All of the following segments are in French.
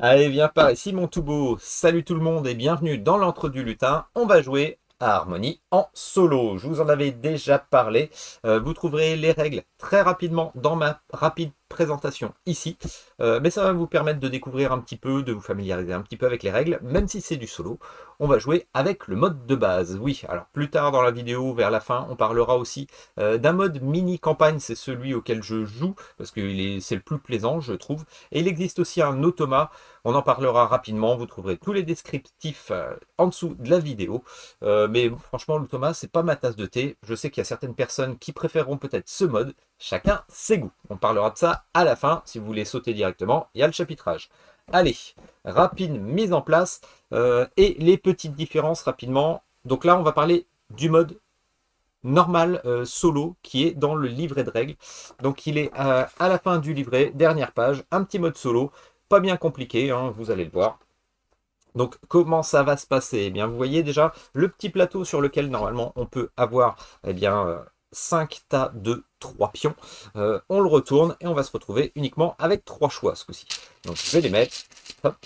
Allez, viens par ici, mon tout beau. Salut tout le monde et bienvenue dans l'entre du lutin. On va jouer à Harmonie en solo. Je vous en avais déjà parlé. Euh, vous trouverez les règles très rapidement dans ma rapide présentation ici, euh, mais ça va vous permettre de découvrir un petit peu, de vous familiariser un petit peu avec les règles, même si c'est du solo. On va jouer avec le mode de base, oui, alors plus tard dans la vidéo, vers la fin, on parlera aussi euh, d'un mode mini-campagne, c'est celui auquel je joue, parce que c'est le plus plaisant, je trouve, et il existe aussi un automa, on en parlera rapidement, vous trouverez tous les descriptifs euh, en dessous de la vidéo, mais franchement, l'automa c'est pas ma tasse de thé, je sais qu'il y a certaines personnes qui préféreront peut-être ce mode, Chacun ses goûts. On parlera de ça à la fin. Si vous voulez sauter directement, il y a le chapitrage. Allez, rapide mise en place euh, et les petites différences rapidement. Donc là, on va parler du mode normal euh, solo qui est dans le livret de règles. Donc il est euh, à la fin du livret, dernière page, un petit mode solo, pas bien compliqué, hein, vous allez le voir. Donc comment ça va se passer Eh bien vous voyez déjà le petit plateau sur lequel normalement on peut avoir eh bien, 5 tas de 3 pions. Euh, on le retourne et on va se retrouver uniquement avec 3 choix ce coup-ci. Donc je vais les mettre hop,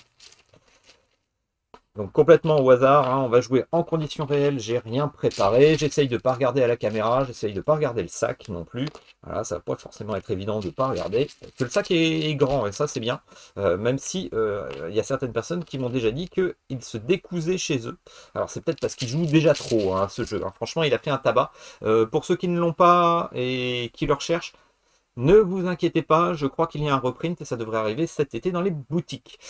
donc complètement au hasard, hein, on va jouer en conditions réelles, j'ai rien préparé, j'essaye de ne pas regarder à la caméra, j'essaye de ne pas regarder le sac non plus. Voilà, ça ne va pas forcément être évident de ne pas regarder. Que le sac est, grand, et ça c'est bien, euh, même si euh, il y a certaines personnes qui m'ont déjà dit qu'ils se décousaient chez eux. Alors c'est peut-être parce qu'ils jouent déjà trop à hein, ce jeu. Hein. Franchement, il a fait un tabac. Euh, pour ceux qui ne l'ont pas et qui le recherchent, ne vous inquiétez pas, je crois qu'il y a un reprint et ça devrait arriver cet été dans les boutiques.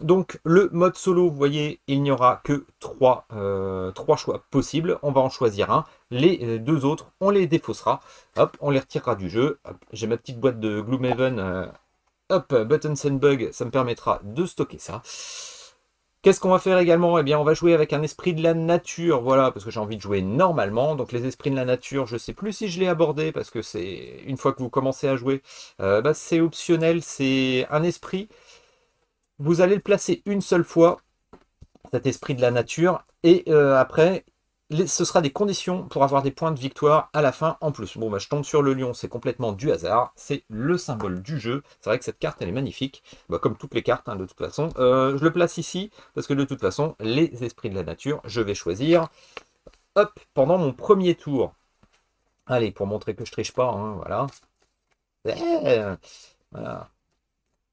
Donc le mode solo, vous voyez, il n'y aura que trois, euh, trois, choix possibles. On va en choisir un. Les euh, deux autres, on les défaussera. Hop, on les retirera du jeu. J'ai ma petite boîte de Gloomhaven. Euh, hop, Buttons and Bug, ça me permettra de stocker ça. Qu'est-ce qu'on va faire également Eh bien, on va jouer avec un esprit de la nature, voilà, parce que j'ai envie de jouer normalement. Donc, les esprits de la nature, je ne sais plus si je l'ai abordé, parce que c'est une fois que vous commencez à jouer, bah, c'est optionnel, c'est un esprit vous allez le placer une seule fois, cet esprit de la nature, et euh, après, ce sera des conditions pour avoir des points de victoire à la fin en plus. Bon, bah, je tombe sur le lion, c'est complètement du hasard, c'est le symbole du jeu. C'est vrai que cette carte, elle est magnifique, bah, comme toutes les cartes, hein, de toute façon. Euh, je le place ici, parce que de toute façon, les esprits de la nature, je vais choisir, hop, pendant mon premier tour. Allez, pour montrer que je triche pas, hein, voilà. Eh, voilà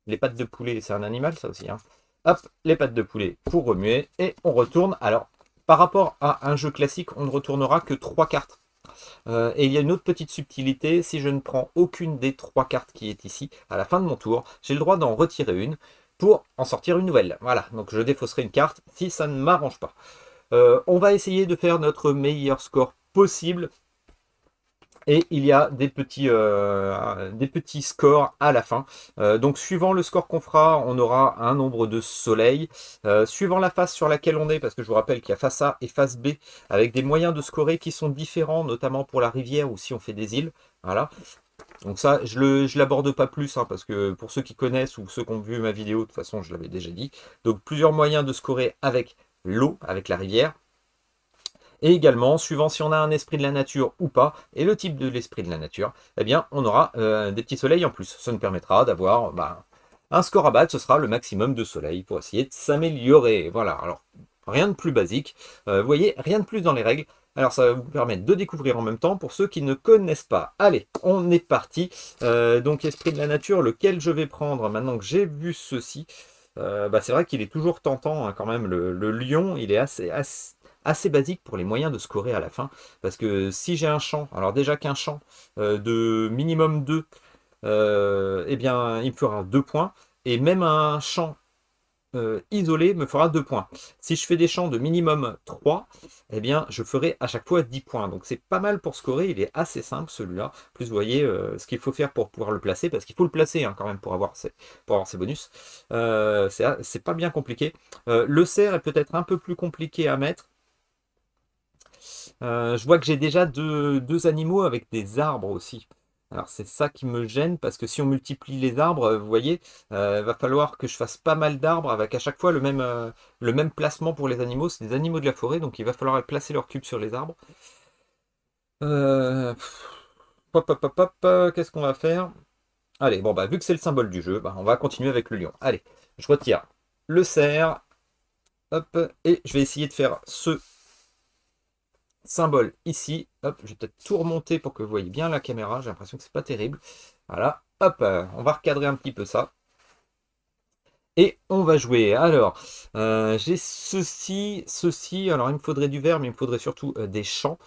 les pattes de poulet, c'est un animal ça aussi. Hein. Hop, les pattes de poulet pour remuer. Et on retourne. Alors, par rapport à un jeu classique, on ne retournera que trois cartes. Euh, et il y a une autre petite subtilité, si je ne prends aucune des trois cartes qui est ici, à la fin de mon tour, j'ai le droit d'en retirer une pour en sortir une nouvelle. Voilà, donc je défausserai une carte si ça ne m'arrange pas. Euh, on va essayer de faire notre meilleur score possible et il y a des petits, euh, des petits scores à la fin. Euh, donc suivant le score qu'on fera, on aura un nombre de soleils. Euh, suivant la face sur laquelle on est, parce que je vous rappelle qu'il y a face A et face B, avec des moyens de scorer qui sont différents, notamment pour la rivière ou si on fait des îles. Voilà. Donc ça, je ne l'aborde pas plus, hein, parce que pour ceux qui connaissent ou ceux qui ont vu ma vidéo, de toute façon, je l'avais déjà dit. Donc plusieurs moyens de scorer avec l'eau, avec la rivière et également, suivant si on a un esprit de la nature ou pas, et le type de l'esprit de la nature, eh bien, on aura euh, des petits soleils en plus. Ça nous permettra d'avoir bah, un score à battre, ce sera le maximum de soleil pour essayer de s'améliorer. Voilà, alors rien de plus basique. Euh, vous voyez, rien de plus dans les règles. Alors ça va vous permettre de découvrir en même temps pour ceux qui ne connaissent pas. Allez, on est parti. Euh, donc esprit de la nature, lequel je vais prendre maintenant que j'ai vu ceci. Bah, c'est vrai qu'il est toujours tentant hein, quand même. Le, lion, il est assez assez basique pour les moyens de scorer à la fin. Parce que si j'ai un champ, alors déjà qu'un champ euh, de minimum 2, euh, eh bien, il me fera 2 points. Et même un champ euh, isolé me fera 2 points. Si je fais des champs de minimum 3, et eh bien, je ferai à chaque fois 10 points. Donc c'est pas mal pour scorer, il est assez simple celui-là. Plus vous voyez euh, ce qu'il faut faire pour pouvoir le placer, parce qu'il faut le placer hein, quand même pour avoir ses, pour avoir ses bonus. c'est pas bien compliqué. le cerf est peut-être un peu plus compliqué à mettre, euh, je vois que j'ai déjà deux, animaux avec des arbres aussi. Alors c'est ça qui me gêne parce que si on multiplie les arbres, euh, vous voyez, il euh, va falloir que je fasse pas mal d'arbres avec à chaque fois le même, placement pour les animaux. C'est des animaux de la forêt, donc il va falloir placer leurs cubes sur les arbres. Hop hop hop hop. qu'est-ce qu'on va faire Allez, bon, bah, vu que c'est le symbole du jeu, bah, on va continuer avec le lion. Allez, je retire le cerf. Hop, et je vais essayer de faire ce symbole ici. Hop, je vais peut-être tout remonter pour que vous voyez bien la caméra. J'ai l'impression que c'est pas terrible. Voilà, hop, euh, on va recadrer un petit peu ça. Et on va jouer. Alors, euh, j'ai ceci, ceci. Alors, il me faudrait du verre mais il me faudrait surtout euh, des champs.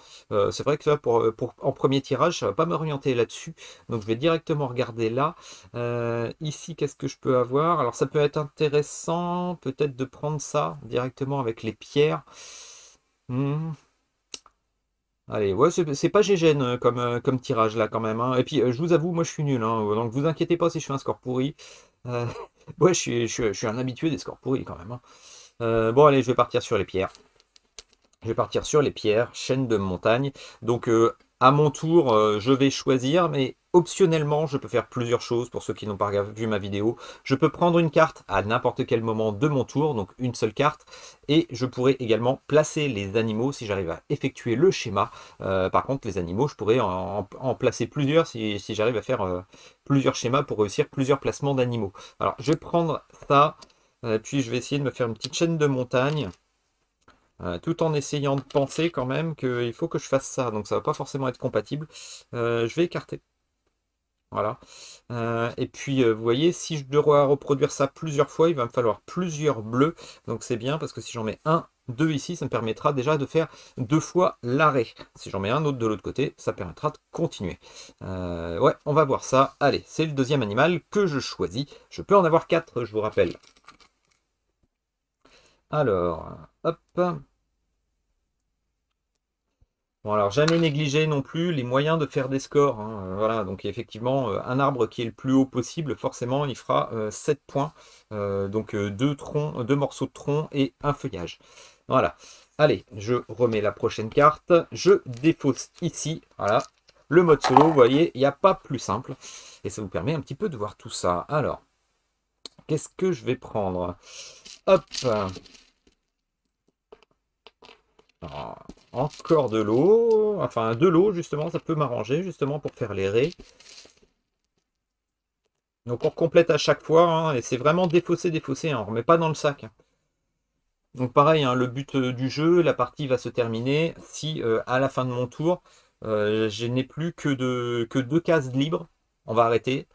c'est vrai que ça, pour, en premier tirage, ça ne va pas m'orienter là-dessus. Donc, je vais directement regarder là. ici, qu'est-ce que je peux avoir Alors, ça peut être intéressant peut-être de prendre ça directement avec les pierres. Hmm. Allez, ouais, c'est pas Gégène euh, comme, euh, comme tirage là quand même. Hein. Et puis euh, je vous avoue, moi je suis nul, Donc, hein. donc vous inquiétez pas si je fais un score pourri. ouais, je suis, un habitué des scores pourris quand même. Hein. bon, allez, je vais partir sur les pierres. Je vais partir sur les pierres, chaîne de montagne. Donc, euh, à mon tour, euh, je vais choisir, mais optionnellement, je peux faire plusieurs choses pour ceux qui n'ont pas vu ma vidéo. Je peux prendre une carte à n'importe quel moment de mon tour, donc une seule carte, et je pourrais également placer les animaux si j'arrive à effectuer le schéma. Euh, par contre, les animaux, je pourrais en, placer plusieurs si, j'arrive à faire euh, plusieurs schémas pour réussir plusieurs placements d'animaux. Alors, je vais prendre ça, puis je vais essayer de me faire une petite chaîne de montagne. Euh, tout en essayant de penser quand même qu'il faut que je fasse ça, donc ça va pas forcément être compatible. Euh, je vais écarter. Voilà. Euh, et puis, vous voyez, si je dois reproduire ça plusieurs fois, il va me falloir plusieurs bleus. Donc c'est bien, parce que si j'en mets un, deux ici, ça me permettra déjà de faire deux fois l'arrêt. Si j'en mets un autre de l'autre côté, ça permettra de continuer. ouais, on va voir ça. Allez, c'est le deuxième animal que je choisis. Je peux en avoir quatre, je vous rappelle. Alors, hop. Bon, alors jamais négliger non plus les moyens de faire des scores. Hein. Euh, voilà, donc effectivement, euh, un arbre qui est le plus haut possible, forcément, il fera 7 euh, points. donc deux, troncs, deux morceaux de tronc et un feuillage. Voilà. Allez, je remets la prochaine carte. Je défausse ici. Voilà. Le mode solo, vous voyez, il n'y a pas plus simple. Et ça vous permet un petit peu de voir tout ça. Alors, qu'est-ce que je vais prendre Hop ah, encore de l'eau. Enfin, de l'eau, justement, ça peut m'arranger, justement, pour faire les raies. Donc on complète à chaque fois, hein, et c'est vraiment défausser, défausser, hein. on ne remet pas dans le sac. Hein. Donc pareil, le but euh, du jeu, la partie va se terminer si euh, à la fin de mon tour, euh, je n'ai plus que, de, que deux cases libres, on va arrêter.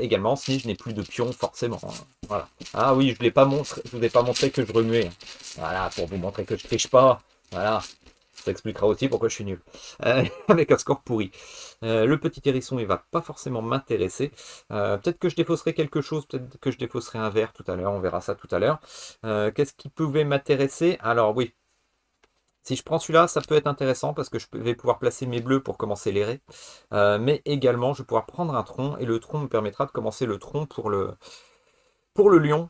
également, si je n'ai plus de pions, forcément. voilà. Ah oui, je ne vous ai pas montré que je remuais. Voilà, pour vous montrer que je triche pas. Voilà, ça expliquera aussi pourquoi je suis nul. Euh, avec un score pourri. Euh, le petit hérisson, il va pas forcément m'intéresser. Euh, peut-être que je défausserai quelque chose, peut-être que je défausserai un verre tout à l'heure, on verra ça tout à l'heure. Qu'est-ce qui pouvait m'intéresser Alors oui, si je prends celui-là, ça peut être intéressant parce que je vais pouvoir placer mes bleus pour commencer les mais également, je vais pouvoir prendre un tronc et le tronc me permettra de commencer le tronc pour le, pour le lion.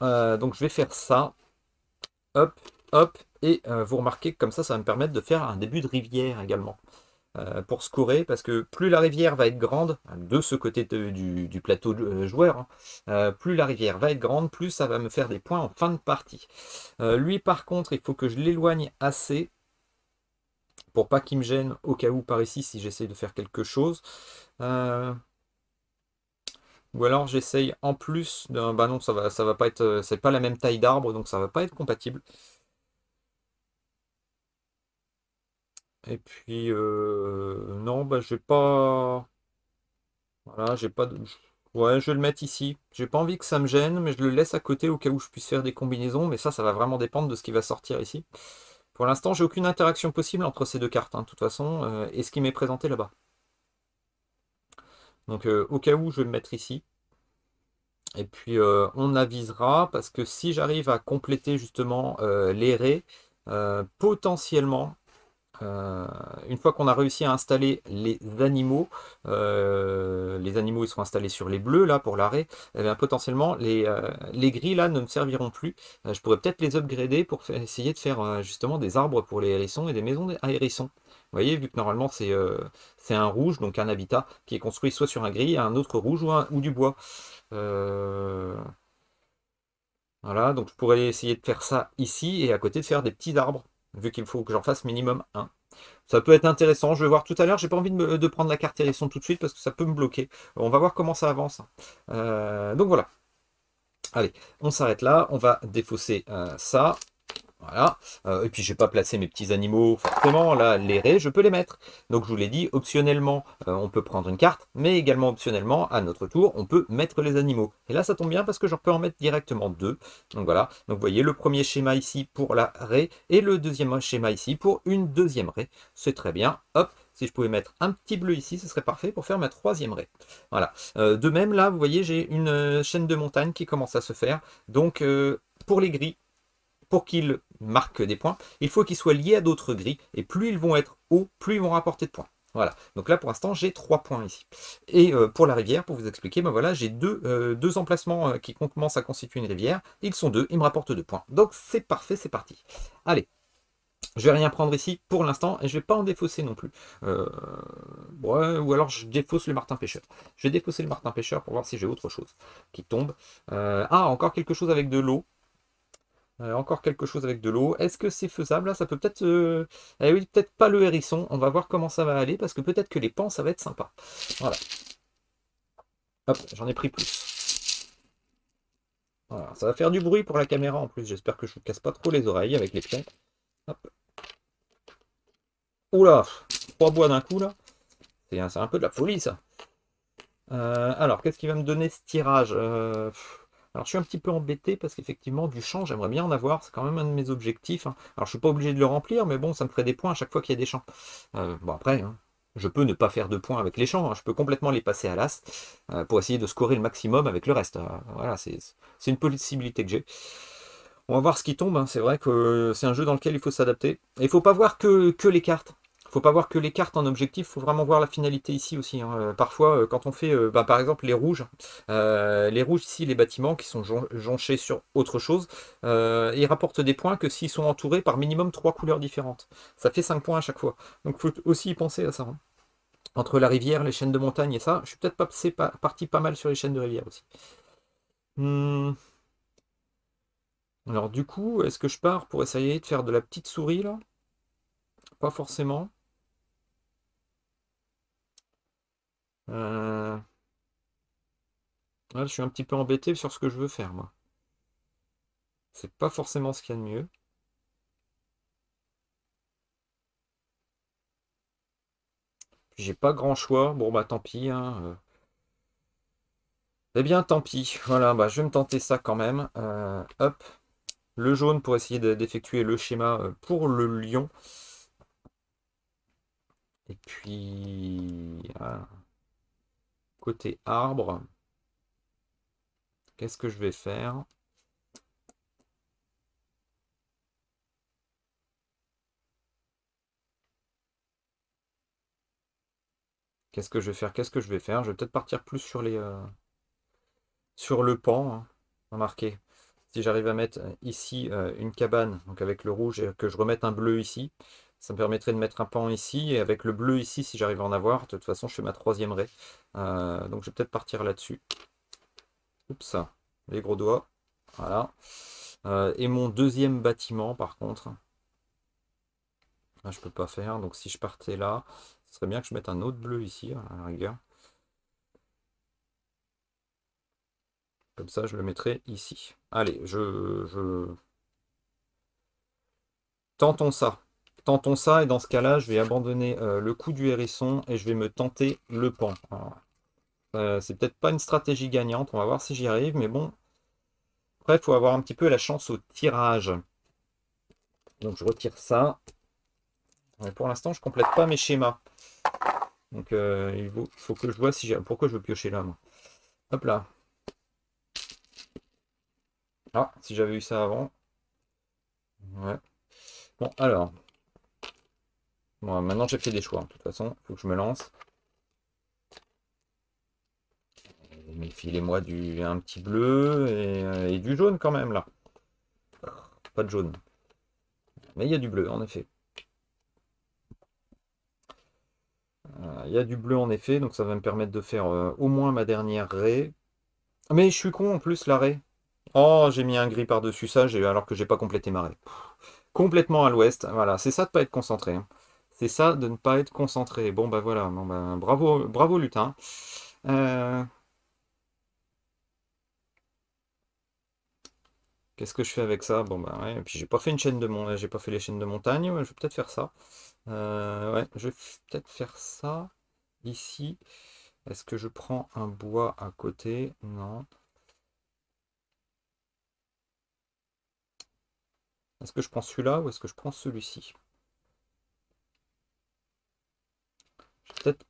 donc je vais faire ça. Hop, hop. Et euh, vous remarquez que comme ça, ça va me permettre de faire un début de rivière également Pour euh, pour scorer, parce que plus la rivière va être grande, hein, de ce côté du, plateau de euh, joueur, hein, plus la rivière va être grande, plus ça va me faire des points en fin de partie. lui, par contre, il faut que je l'éloigne assez pour pas qu'il me gêne au cas où par ici si j'essaye de faire quelque chose. Ou alors j'essaye en plus d'un... Bah non, ça va, ça va pas être... C'est pas la même taille d'arbre, donc ça va pas être compatible. Et puis, euh, non, bah, j'ai pas. Voilà, j'ai pas de. Ouais, je vais le mettre ici. J'ai pas envie que ça me gêne, mais je le laisse à côté au cas où je puisse faire des combinaisons. Mais ça, ça va vraiment dépendre de ce qui va sortir ici. Pour l'instant, j'ai aucune interaction possible entre ces deux cartes, hein, de toute façon, euh, et ce qui m'est présenté là-bas. Donc, euh, au cas où, je vais le mettre ici. Et puis, on avisera, parce que si j'arrive à compléter justement les raies, potentiellement, euh, une fois qu'on a réussi à installer les animaux, euh, les animaux ils sont installés sur les bleus là pour l'arrêt, eh bien, potentiellement les, euh, les gris là ne me serviront plus. je pourrais peut-être les upgrader pour essayer de faire justement des arbres pour les hérissons et des maisons à hérissons. Vous voyez, vu que normalement c'est un rouge, donc un habitat qui est construit soit sur un gris, un autre rouge ou du bois. Voilà, donc je pourrais essayer de faire ça ici et à côté de faire des petits arbres vu qu'il faut que j'en fasse minimum un. Ça peut être intéressant, je vais voir tout à l'heure, j'ai pas envie de, prendre la carte hérisson tout de suite parce que ça peut me bloquer. On va voir comment ça avance. Euh, donc voilà. Allez, on s'arrête là, on va défausser euh, ça. Voilà. Euh, et puis, je n'ai pas placé mes petits animaux forcément. Là, les raies, je peux les mettre. Donc, je vous l'ai dit, optionnellement, euh, on peut prendre une carte, mais également optionnellement, à notre tour, on peut mettre les animaux. Et là, ça tombe bien parce que j'en peux en mettre directement deux. Donc, voilà. Donc, vous voyez, le premier schéma ici pour la raie et le deuxième schéma ici pour une deuxième raie. C'est très bien. Hop, si je pouvais mettre un petit bleu ici, ce serait parfait pour faire ma troisième raie. Voilà. Euh, de même, là, vous voyez, j'ai une chaîne de montagne qui commence à se faire. Donc, pour les gris, pour qu'ils marque des points, il faut qu'ils soient liés à d'autres grilles, et plus ils vont être hauts, plus ils vont rapporter de points. Voilà, donc là pour l'instant j'ai trois points ici. Et euh, pour la rivière, pour vous expliquer, ben voilà, j'ai deux, euh, deux, emplacements euh, qui commencent à constituer une rivière, ils sont deux, ils me rapportent deux points. Donc c'est parfait, c'est parti. Allez, je ne vais rien prendre ici pour l'instant et je ne vais pas en défausser non plus. ou alors je défausse le Martin Pêcheur. Je vais défausser le Martin Pêcheur pour voir si j'ai autre chose qui tombe. ah, encore quelque chose avec de l'eau. Euh, encore quelque chose avec de l'eau. Est-ce que c'est faisable là Ça peut peut-être... Euh, eh oui, peut-être pas le hérisson. On va voir comment ça va aller, parce que peut-être que les pans, ça va être sympa. Voilà. Hop, j'en ai pris plus. Voilà, ça va faire du bruit pour la caméra en plus. J'espère que je vous casse pas trop les oreilles avec les pieds. Hop. Oula, trois bois d'un coup là. C'est un, peu de la folie ça. Euh, alors, qu'est-ce qui va me donner ce tirage alors je suis un petit peu embêté parce qu'effectivement du champ, j'aimerais bien en avoir, c'est quand même un de mes objectifs. Hein. Alors je suis pas obligé de le remplir, mais bon, ça me ferait des points à chaque fois qu'il y a des champs. Euh, bon après, hein, je peux ne pas faire de points avec les champs, hein. je peux complètement les passer à l'as euh, pour essayer de scorer le maximum avec le reste. Euh, voilà, c'est une possibilité que j'ai. On va voir ce qui tombe, c'est vrai que c'est un jeu dans lequel il faut s'adapter. Il faut pas voir que les cartes faut pas voir que les cartes en objectif, il faut vraiment voir la finalité ici aussi. Hein. Euh, parfois, euh, quand on fait, euh, bah, par exemple, les rouges, les rouges ici, les bâtiments qui sont jonchés sur autre chose, ils rapportent des points que s'ils sont entourés par minimum trois couleurs différentes. Ça fait 5 points à chaque fois. Donc il faut aussi y penser à ça. Hein. Entre la rivière, les chaînes de montagne et ça, je suis peut-être pas, parti pas mal sur les chaînes de rivière aussi. Hmm. Alors du coup, est-ce que je pars pour essayer de faire de la petite souris là Pas forcément. Euh, je suis un petit peu embêté sur ce que je veux faire, moi. C'est pas forcément ce qu'il y a de mieux. J'ai pas grand choix. Bon, bah tant pis. Hein, euh. Eh bien, tant pis. Voilà, bah, je vais me tenter ça quand même. Euh, hop. Le jaune pour essayer d'effectuer le schéma pour le lion. Et puis... Ah côté arbre, qu'est-ce que je vais faire Qu'est-ce que je vais faire Qu'est-ce que je vais faire Je vais peut-être partir plus sur les euh, sur le pan. Hein, remarquez, si j'arrive à mettre euh, ici euh, une cabane, donc avec le rouge, et que je remette un bleu ici, ça me permettrait de mettre un pan ici, et avec le bleu ici, si j'arrive à en avoir, de toute façon, je fais ma troisième raie. Euh, donc je vais peut-être partir là-dessus. Oups, les gros doigts. Voilà. Euh, et mon deuxième bâtiment, par contre, Je ah, je peux pas faire. Donc si je partais là, ce serait bien que je mette un autre bleu ici, hein, à la rigueur. Comme ça, je le mettrai ici. Allez, je... Tentons ça. Tentons ça, et dans ce cas-là, je vais abandonner euh, le coup du hérisson et je vais me tenter le pan. Euh, c'est peut-être pas une stratégie gagnante, on va voir si j'y arrive, mais bon. Après, il faut avoir un petit peu la chance au tirage. Donc je retire ça. pour l'instant, je ne complète pas mes schémas. Donc euh, il faut, que je vois si j'ai... Pourquoi je veux piocher l'homme. Hop là. Ah, si j'avais eu ça avant. Ouais. Bon, alors... Bon, maintenant j'ai fait des choix. Hein, de toute façon, il faut que je me lance. Mais filez-moi du un petit bleu euh, et, du jaune quand même là. Pas de jaune. Mais il y a du bleu en effet. Euh, il y a du bleu en effet, donc ça va me permettre de faire euh, au moins ma dernière raie. Mais je suis con en plus la raie. Oh, j'ai mis un gris par-dessus ça, alors que j'ai pas complété ma raie. Complètement à l'ouest. Voilà, c'est ça de pas être concentré. Hein. C'est ça de ne pas être concentré. Bon, bah voilà, non ben bah, bravo, bravo Lutin. Euh, qu'est-ce que je fais avec ça Bon, bah ouais, et puis j'ai pas fait une chaîne de mon... j'ai pas fait les chaînes de montagne, je vais peut-être faire ça. Euh, ouais, je vais peut-être faire ça ici. Est-ce que je prends un bois à côté Non. Est-ce que je prends celui-là ou est-ce que je prends celui-ci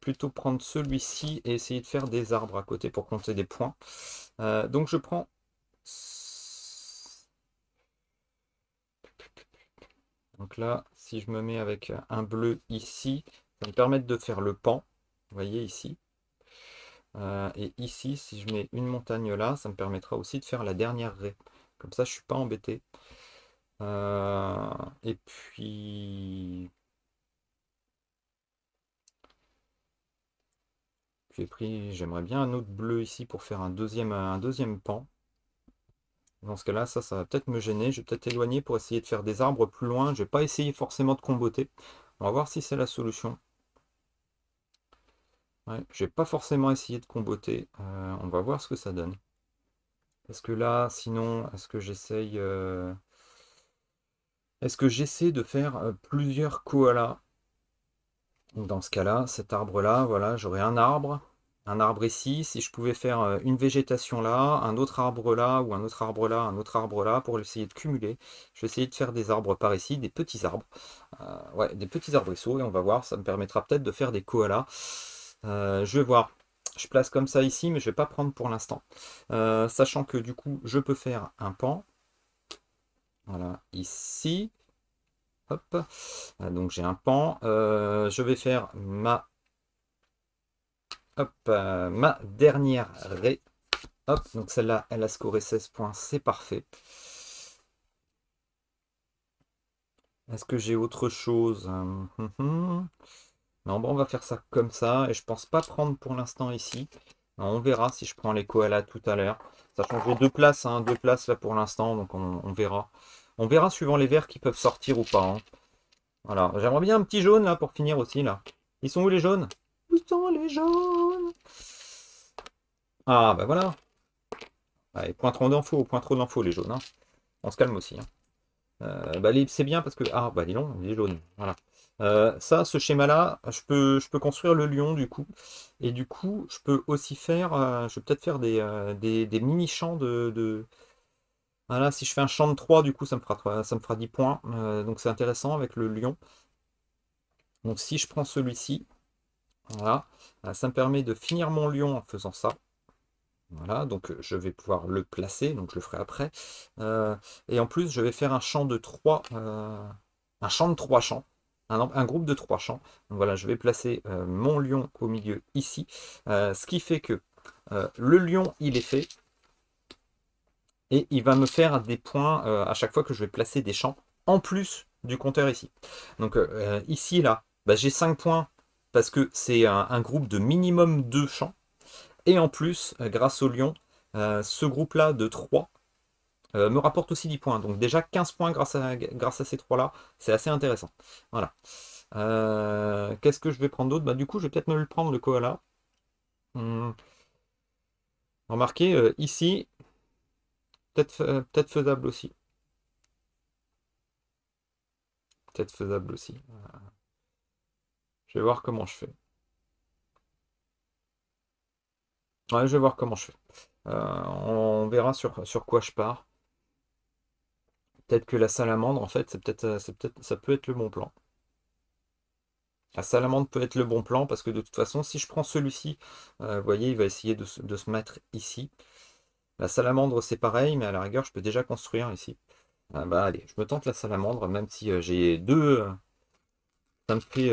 plutôt prendre celui-ci et essayer de faire des arbres à côté pour compter des points. Euh, donc je prends... Donc là, si je me mets avec un bleu ici, ça me permettre de faire le pan, voyez ici. Euh, et ici, si je mets une montagne là, ça me permettra aussi de faire la dernière raie. Comme ça, je suis pas embêté. Euh, et puis, j'ai J'aimerais bien un autre bleu ici pour faire un deuxième, un deuxième pan. Dans ce cas-là, ça, ça va peut-être me gêner. Je vais peut-être éloigner pour essayer de faire des arbres plus loin. Je vais pas essayer forcément de comboter. On va voir si c'est la solution. je vais pas forcément essayé de comboter. Euh, on va voir ce que ça donne. Parce que là, sinon, est-ce que j'essaye... Euh, est-ce que j'essaie de faire euh, plusieurs koalas dans ce cas-là, cet arbre-là, voilà, j'aurai un arbre un arbre ici, si je pouvais faire euh, une végétation là, un autre arbre là, ou un autre arbre là, un autre arbre là, pour essayer de cumuler. Je vais essayer de faire des arbres par ici, des petits arbres. Euh, ouais, des petits arbres et on va voir, ça me permettra peut-être de faire des koalas. Euh, je vais voir. Je place comme ça ici, mais je vais pas prendre pour l'instant. sachant que du coup, je peux faire un pan. Voilà, ici. Hop. Donc j'ai un pan. je vais faire ma Hop, euh, ma dernière ré. Hop, donc celle-là, elle a scoré 16 points, c'est parfait. Est-ce que j'ai autre chose hein? hum, hum, hum. Non, bon, on va faire ça comme ça. Et je pense pas prendre pour l'instant ici. on verra si je prends les koalas tout à l'heure. Ça changerait deux places, hein, deux places là pour l'instant, donc on, verra. On verra suivant les verts qui peuvent sortir ou pas. Hein. Voilà, j'aimerais bien un petit jaune là pour finir aussi là. Ils sont où les jaunes les jaunes Ah, bah voilà. Allez, bah, point trop d'infos, point trop d'infos, les jaunes. Hein. On se calme aussi. Hein. Euh, bah, c'est bien parce que... Ah, bah dis donc, les jaunes. Voilà. Euh, ça, ce schéma-là, je peux, je peux construire le lion du coup. Et du coup, je peux aussi faire... Euh, je vais peut-être faire des, des, mini-champs de, Voilà, si je fais un champ de 3, du coup, ça me fera, ça me fera 10 points. donc c'est intéressant avec le lion. Donc si je prends celui-ci, voilà. Euh, ça me permet de finir mon lion en faisant ça. Voilà, donc euh, je vais pouvoir le placer, donc je le ferai après. Euh, et en plus, je vais faire un champ de trois un champ de trois champs, un, groupe de trois champs. Donc voilà, je vais placer mon lion au milieu ici, ce qui fait que le lion, il est fait, et il va me faire des points à chaque fois que je vais placer des champs, en plus du compteur ici. Donc ici, là, bah, j'ai 5 points parce que c'est un, groupe de minimum deux champs. Et en plus, euh, grâce au lion, euh, ce groupe-là de 3 euh, me rapporte aussi 10 points. Donc déjà 15 points grâce à, ces 3-là, c'est assez intéressant. Voilà. Qu'est-ce que je vais prendre d'autre bah, Du coup, je vais peut-être me le prendre, le koala. Hmm. Remarquez, ici, peut-être faisable aussi. Peut-être faisable aussi. Je vais voir comment je fais. Ouais, je vais voir comment je fais. Euh, on verra sur, sur quoi je pars. Peut-être que la salamandre, en fait, c'est peut-être, euh, peut-être, ça peut être le bon plan. La salamandre peut être le bon plan parce que de toute façon, si je prends celui-ci, euh, vous voyez, il va essayer de, se mettre ici. La salamandre, c'est pareil, mais à la rigueur, je peux déjà construire ici. Ah bah, allez, je me tente la salamandre, même si j'ai deux... ça me fait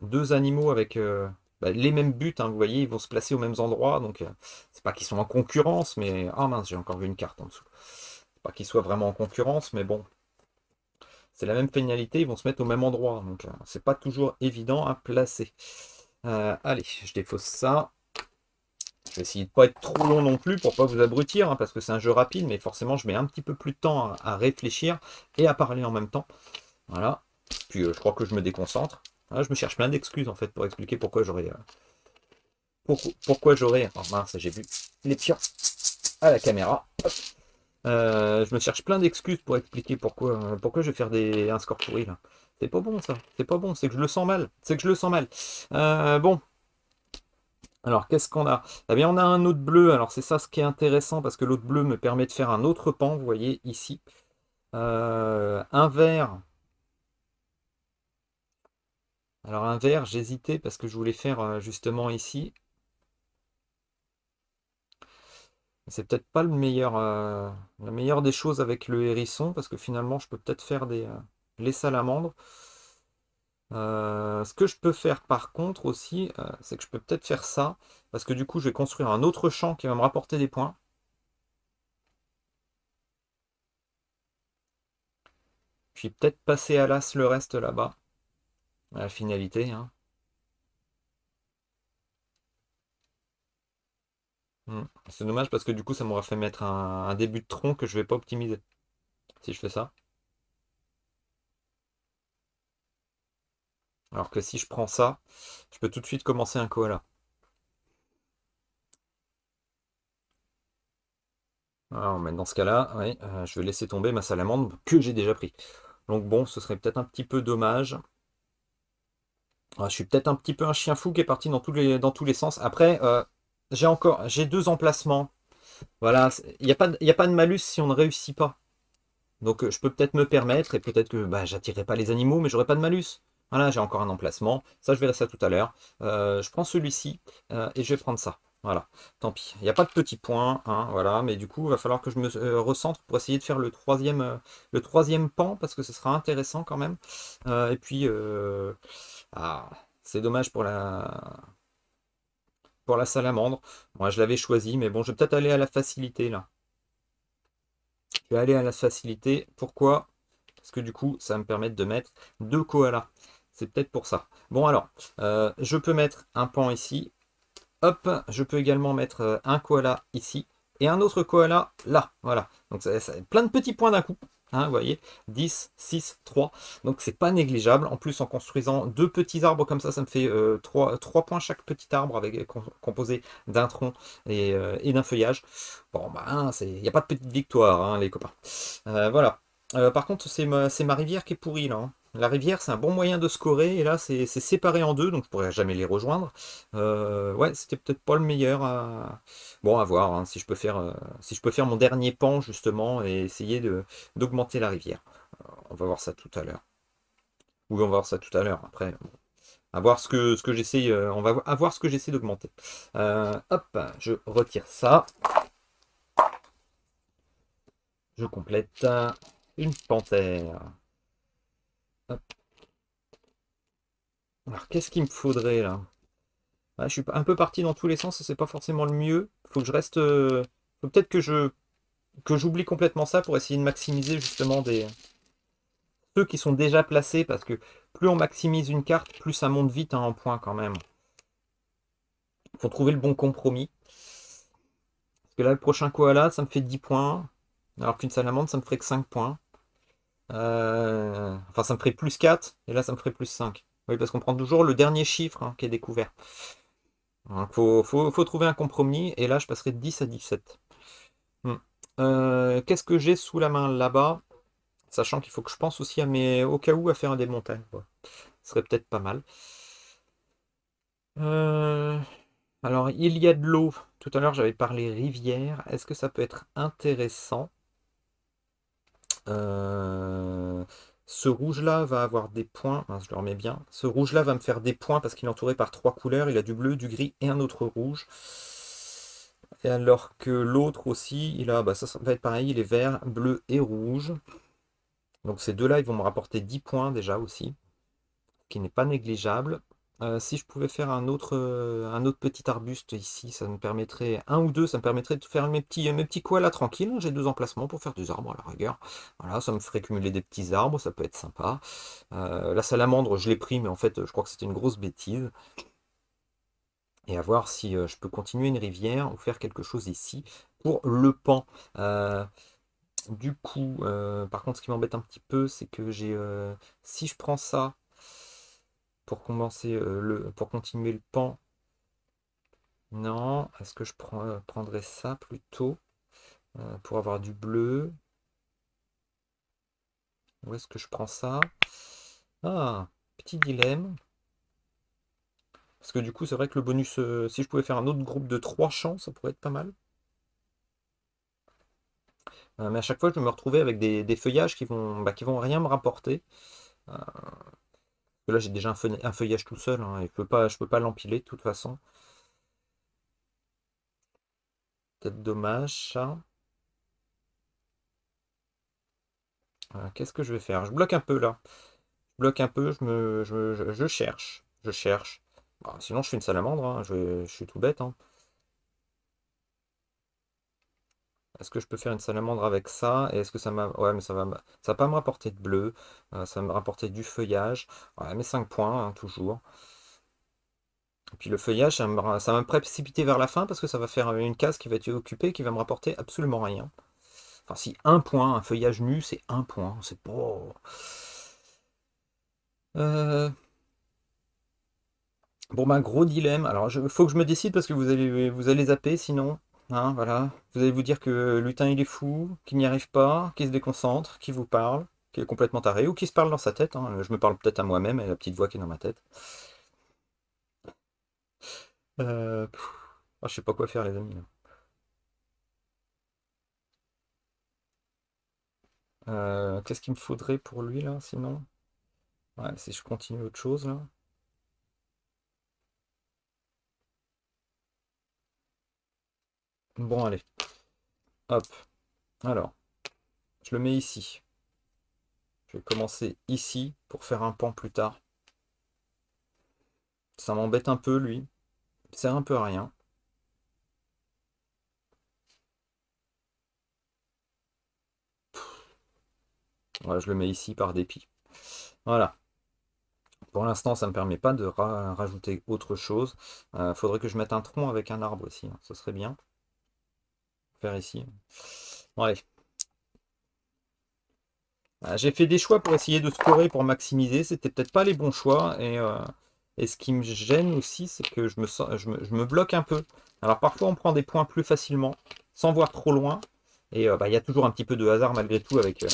deux animaux avec euh, bah, les mêmes buts, hein, vous voyez, ils vont se placer au même endroit. donc euh, c'est pas qu'ils sont en concurrence, mais ah mince, j'ai encore vu une carte en dessous. C'est pas qu'ils soient vraiment en concurrence, mais bon, c'est la même pénalité, ils vont se mettre au même endroit, donc euh, c'est pas toujours évident à placer. allez, je défausse ça. Je vais essayer de ne pas être trop long non plus pour ne pas vous abrutir, hein, parce que c'est un jeu rapide, mais forcément je mets un petit peu plus de temps à réfléchir et à parler en même temps. Voilà. Puis je crois que je me déconcentre. Ah, je me cherche plein d'excuses en fait pour expliquer pourquoi j'aurais. Euh, pourquoi, j'aurais. Oh j'ai vu les tirs à la caméra. Euh, je me cherche plein d'excuses pour expliquer pourquoi, euh, pourquoi je vais faire des, un score pourri là. C'est pas bon ça, c'est pas bon, c'est que je le sens mal, c'est que je le sens mal. bon, alors, qu'est-ce qu'on a Eh bien, on a un autre bleu. Alors, c'est ça ce qui est intéressant parce que l'autre bleu me permet de faire un autre pan, vous voyez, ici. un vert alors un verre, j'hésitais parce que je voulais faire euh, justement ici. C'est peut-être pas le meilleur, euh, la meilleure des choses avec le hérisson parce que finalement je peux peut-être faire des, euh, les salamandres. ce que je peux faire par contre aussi, c'est que je peux peut-être faire ça parce que du coup je vais construire un autre champ qui va me rapporter des points. Puis peut-être passer à l'as le reste là-bas la finalité. Hein. Hmm. C'est dommage parce que du coup ça m'aura fait mettre un, début de tronc que je vais pas optimiser si je fais ça. Alors que si je prends ça, je peux tout de suite commencer un koala. Alors, mais dans ce cas-là, euh, je vais laisser tomber ma salamande que j'ai déjà pris. Donc bon, ce serait peut-être un petit peu dommage. Ah, je suis peut-être un petit peu un chien fou qui est parti dans tous les, dans tous les sens. Après, euh, j'ai encore j'ai deux emplacements. Voilà, il n'y a, pas, a pas de malus si on ne réussit pas. Donc euh, je peux peut-être me permettre et peut-être que bah, j'attirerai pas les animaux, mais j'aurai pas de malus. Voilà, j'ai encore un emplacement. Ça, je verrai ça tout à l'heure. Euh, je prends celui-ci et je vais prendre ça. Voilà, tant pis. Il n'y a pas de petit point, hein, voilà. Mais du coup, il va falloir que je me recentre pour essayer de faire le troisième, le troisième pan parce que ce sera intéressant quand même. et puis. Ah, c'est dommage pour la pour la salamandre. Moi, je l'avais choisi, mais bon, je vais peut-être aller à la facilité, là. Je vais aller à la facilité. Pourquoi Parce que du coup, ça va me permettre de mettre deux koalas. C'est peut-être pour ça. Bon, alors, euh, je peux mettre un pan ici. Hop, je peux également mettre euh, un koala ici. Et un autre koala là, voilà. Donc, ça, plein de petits points d'un coup. Hein, vous voyez, 10, 6, 3. Donc c'est pas négligeable. En plus, en construisant deux petits arbres comme ça, ça me fait 3, euh, points chaque petit arbre avec, euh, composé d'un tronc euh, et, d'un feuillage. Bon, ben, il n'y a pas de petite victoire, hein, les copains. voilà. par contre, c'est ma, rivière qui est pourrie là. Hein. La rivière, c'est un bon moyen de scorer, et là, c'est séparé en deux, donc je pourrais jamais les rejoindre. Euh, ouais, c'était peut-être pas le meilleur. À... Bon, à voir, hein, si, je peux faire, euh, si je peux faire mon dernier pan, justement, et essayer d'augmenter la rivière. Euh, on va voir ça tout à l'heure. Oui, on va voir ça tout à l'heure, après. À voir ce que, ce que j'essaie, euh, on va avoir ce que j'essaie d'augmenter. hop, je retire ça. Je complète une panthère. Alors, qu'est-ce qu'il me faudrait là ah, Je suis un peu parti dans tous les sens, c'est pas forcément le mieux. Faut que je reste. Euh, faut peut-être que je que j'oublie complètement ça pour essayer de maximiser justement des ceux qui sont déjà placés parce que plus on maximise une carte, plus ça monte vite hein, en points quand même. Faut trouver le bon compromis. Parce que là, le prochain koala, ça me fait 10 points. Alors qu'une salamande, ça me ferait que 5 points. Euh, enfin, ça me ferait plus 4, et là, ça me ferait plus 5. Oui, parce qu'on prend toujours le dernier chiffre hein, qui est découvert. Il faut, trouver un compromis, et là, je passerai de 10 à 17. Hmm. Euh, qu'est-ce que j'ai sous la main là-bas Sachant qu'il faut que je pense aussi à mes... au cas où à faire des montagnes. Ce serait peut-être pas mal. Euh, alors, il y a de l'eau. Tout à l'heure, j'avais parlé rivière. Est-ce que ça peut être intéressant euh, ce rouge-là va avoir des points. Ah, je le remets bien. Ce rouge-là va me faire des points parce qu'il est entouré par trois couleurs. Il a du bleu, du gris et un autre rouge. Et alors que l'autre aussi, il a, bah, ça, ça, va être pareil, il est vert, bleu et rouge. Donc ces deux-là, ils vont me rapporter 10 points déjà aussi, ce qui n'est pas négligeable. Euh, si je pouvais faire un autre, euh, un autre petit arbuste ici, ça me permettrait, un ou deux, ça me permettrait de faire mes petits, mes petits koalas tranquilles. Hein. J'ai deux emplacements pour faire des arbres à la rigueur. Voilà, ça me ferait cumuler des petits arbres, ça peut être sympa. Euh, la salamandre, je l'ai pris, mais en fait, je crois que c'était une grosse bêtise. Et à voir si je peux continuer une rivière ou faire quelque chose ici pour le pan. du coup, par contre, ce qui m'embête un petit peu, c'est que j'ai, si je prends ça, pour commencer euh, le pour continuer le pan non est-ce que je euh, prendrais ça plutôt euh, pour avoir du bleu où est-ce que je prends ça ah petit dilemme parce que du coup c'est vrai que le bonus si je pouvais faire un autre groupe de trois champs ça pourrait être pas mal mais à chaque fois je me retrouvais avec des, feuillages qui vont bah, qui vont rien me rapporter Là, j'ai déjà un, feuillage tout seul. Hein, et je peux pas, je peux pas l'empiler de toute façon. Peut-être dommage, Qu'est-ce que je vais faire Je bloque un peu là. Je bloque un peu, je, me, je, je, cherche. Je cherche. sinon, je fais une salamandre. Hein, je, suis tout bête. Hein. Est-ce que je peux faire une salamandre avec ça Et est-ce que ça m'a... Ouais, mais ça va, ça va pas me rapporter de bleu. Euh, ça va me rapporter du feuillage. Voilà, mes 5 points, hein, toujours. Et puis le feuillage, ça, va me précipiter vers la fin parce que ça va faire une case qui va être occupée qui va me rapporter absolument rien. Enfin, si un point, un feuillage nu, c'est un point. C'est bon. Euh. Bon, ben, gros dilemme. Alors, il faut que je me décide parce que vous allez, vous allez zapper sinon. Hein, voilà. Vous allez vous dire que Lutin il est fou, qu'il n'y arrive pas, qu'il se déconcentre, qu'il vous parle, qu'il est complètement taré, ou qu'il se parle dans sa tête. Hein. Je me parle peut-être à moi-même et la petite voix qui est dans ma tête. Euh, ah, je sais pas quoi faire les amis. Euh, qu'est-ce qu'il me faudrait pour lui là sinon si je continue autre chose là. Bon, allez. Hop. Alors, je le mets ici. Je vais commencer ici pour faire un pan plus tard. Ça m'embête un peu, lui. Il sert un peu à rien. Voilà, je le mets ici par dépit. Voilà. Pour l'instant, ça ne me permet pas de rajouter autre chose. Il euh, faudrait que je mette un tronc avec un arbre aussi. Ce hein. serait bien ici. ouais ah, J'ai fait des choix pour essayer de scorer, pour maximiser. C'était peut-être pas les bons choix. Et, euh, ce qui me gêne aussi, c'est que je me, sens, je, me, bloque un peu. Alors parfois, on prend des points plus facilement, sans voir trop loin. Et euh, bah, il y a toujours un petit peu de hasard malgré tout avec, euh,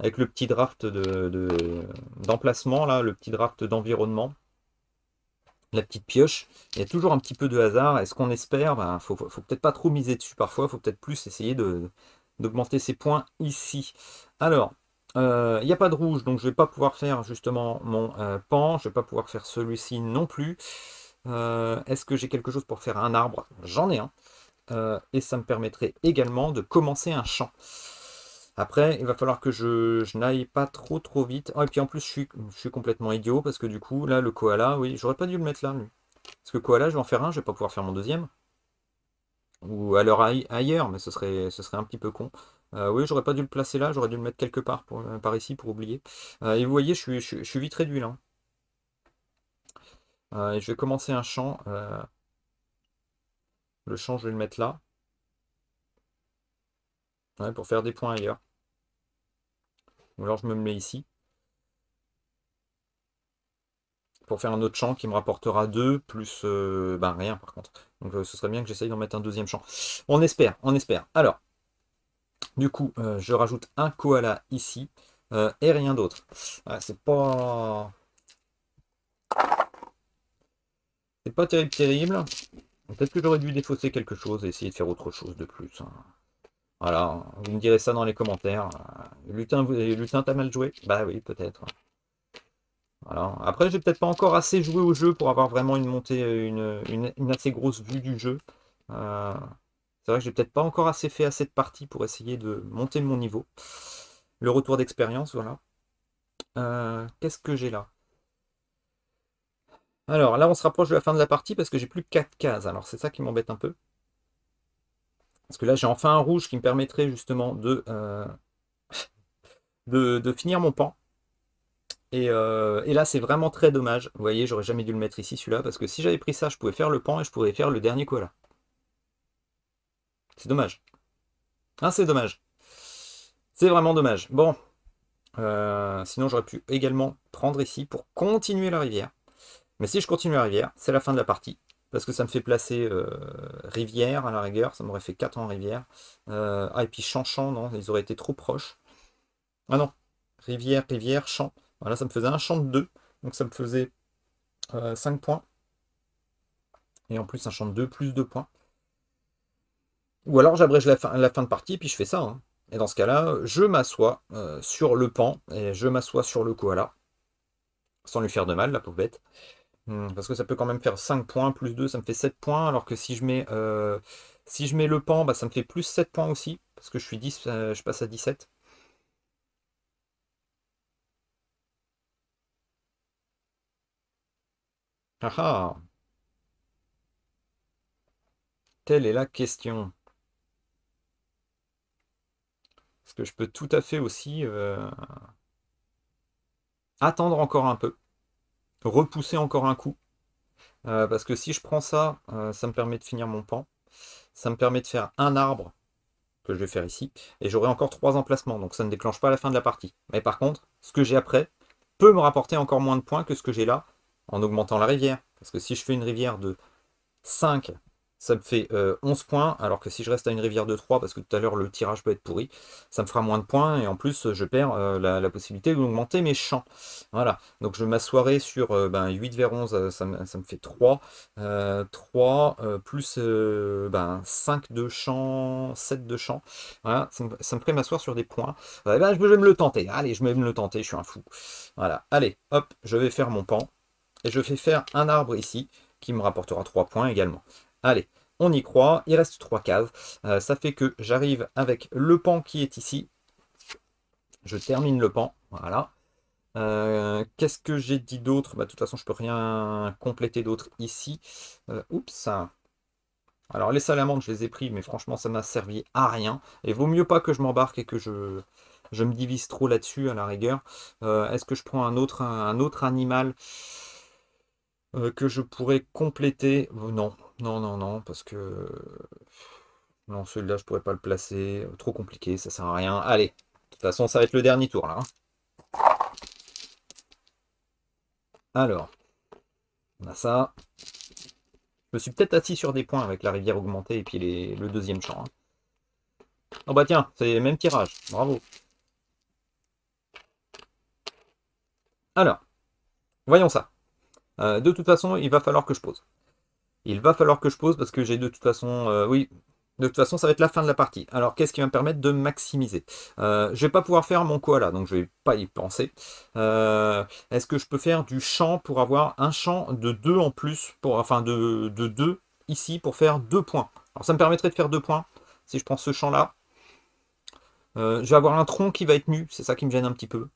avec le petit draft d'emplacement, de, là, le petit draft d'environnement la petite pioche. Il y a toujours un petit peu de hasard. Est-ce qu'on espère Il ben, faut, peut-être pas trop miser dessus parfois. faut peut-être plus essayer d'augmenter ses points ici. Alors, euh, il n'y a pas de rouge, donc je ne vais pas pouvoir faire justement mon euh, pan. Je ne vais pas pouvoir faire celui-ci non plus. Euh, est-ce que j'ai quelque chose pour faire un arbre J'en ai un. et ça me permettrait également de commencer un champ. Après, il va falloir que je, n'aille pas trop trop vite. Ah, et puis en plus, je suis, complètement idiot parce que du coup, là, le koala, oui, j'aurais pas dû le mettre là, lui. Parce que koala, je vais en faire un, je vais pas pouvoir faire mon deuxième. Ou alors ailleurs, mais ce serait, un petit peu con. Euh, oui, j'aurais pas dû le placer là, j'aurais dû le mettre quelque part euh, par ici pour oublier. Euh, et vous voyez, je suis, vite réduit là. Hein. et je vais commencer un champ. Le champ, je vais le mettre là. Ouais, pour faire des points ailleurs. Ou alors je me mets ici. Pour faire un autre champ qui me rapportera 2 plus euh, ben, rien par contre. Donc euh, ce serait bien que j'essaye d'en mettre un deuxième champ. On espère, on espère. Alors, du coup, euh, je rajoute un koala ici et rien d'autre. Ah, c'est pas... C'est pas terrible, terrible. Peut-être que j'aurais dû défausser quelque chose et essayer de faire autre chose de plus. Hein. Voilà, vous me direz ça dans les commentaires. Lutin, Lutin t'as mal joué Bah oui, peut-être. Voilà. Après, j'ai peut-être pas encore assez joué au jeu pour avoir vraiment une montée, une, assez grosse vue du jeu. Euh, c'est vrai que j'ai peut-être pas encore assez fait assez de partie pour essayer de monter mon niveau. Le retour d'expérience, voilà. Euh, qu'est-ce que j'ai là Alors là, on se rapproche de la fin de la partie parce que j'ai plus 4 cases. Alors c'est ça qui m'embête un peu. Parce que là, j'ai enfin un rouge qui me permettrait justement de, euh, de, finir mon pan. Euh, et, là, c'est vraiment très dommage. Vous voyez, j'aurais jamais dû le mettre ici, celui-là, parce que si j'avais pris ça, je pouvais faire le pan et je pouvais faire le dernier koala. C'est dommage. Hein, c'est dommage. C'est vraiment dommage. Bon. Euh, sinon, j'aurais pu également prendre ici pour continuer la rivière. Mais si je continue la rivière, c'est la fin de la partie parce que ça me fait placer euh, Rivière à la rigueur, ça m'aurait fait 4 en Rivière. Euh, ah, et puis champ non, ils auraient été trop proches. Ah non, Rivière, Rivière, Champ. Voilà, ça me faisait un champ de 2, donc ça me faisait 5 euh, points. Et en plus, un champ de 2 plus 2 points. Ou alors j'abrège la fin, de partie, et puis je fais ça. Hein. Et dans ce cas-là, je m'assois sur le pan, et je m'assois sur le koala, sans lui faire de mal, la pauvre Hmm, parce que ça peut quand même faire 5 points, plus 2, ça me fait 7 points. Alors que si je mets, euh, si je mets le pan, bah, ça me fait plus 7 points aussi. Parce que je suis 10, euh, je passe à 17. Ah, ah Telle est la question. Est-ce que je peux tout à fait aussi euh, attendre encore un peu repousser encore un coup. Euh, parce que si je prends ça, euh, ça me permet de finir mon pan. Ça me permet de faire un arbre que je vais faire ici. Et j'aurai encore trois emplacements. Donc ça ne déclenche pas la fin de la partie. Mais par contre, ce que j'ai après peut me rapporter encore moins de points que ce que j'ai là en augmentant la rivière. Parce que si je fais une rivière de 5 ça me fait 11 euh, points, alors que si je reste à une rivière de 3, parce que tout à l'heure le tirage peut être pourri, ça me fera moins de points, et en plus je perds euh, la, possibilité d'augmenter mes champs. Voilà, donc je m'assoirai sur 8 euh, ben, vers 11, ça, me, fait 3, 3 plus ben, 5 de champs, 7 de champs, voilà, ça me, ça m'asseoir sur des points. Ben, je vais me le tenter, allez, je vais me le tenter, je suis un fou. Voilà, allez, hop, je vais faire mon pan, et je fais faire un arbre ici, qui me rapportera 3 points également. Allez, on y croit. Il reste trois caves. Euh, ça fait que j'arrive avec le pan qui est ici. Je termine le pan. Voilà. Euh, qu'est-ce que j'ai dit d'autre bah, De toute façon, je peux rien compléter d'autre ici. Euh, oups. Alors, les salamandres, je les ai pris, mais franchement, ça m'a servi à rien. Et vaut mieux pas que je m'embarque et que je, je me divise trop là-dessus, à la rigueur. Est-ce que je prends un autre, autre animal que je pourrais compléter Non, non, non, non, parce que. Euh, non, celui-là, je pourrais pas le placer. Trop compliqué, ça sert à rien. Allez, de toute façon, ça va être le dernier tour là. Hein. Alors, on a ça. Je me suis peut-être assis sur des points avec la rivière augmentée et puis le deuxième champ. Hein. Oh bah tiens, c'est le même tirage. Bravo. Alors, voyons ça. Euh, de toute façon, il va falloir que je pose. Il va falloir que je pose parce que j'ai de toute façon... Euh, oui, de toute façon, ça va être la fin de la partie. Alors, qu'est-ce qui va me permettre de maximiser Je euh, Je vais pas pouvoir faire mon koala, donc je vais pas y penser. Euh, est-ce que je peux faire du champ pour avoir un champ de 2 en plus, pour, enfin de 2 ici, pour faire 2 points Alors, ça me permettrait de faire 2 points, si je prends ce champ-là. je vais avoir un tronc qui va être nu, c'est ça qui me gêne un petit peu.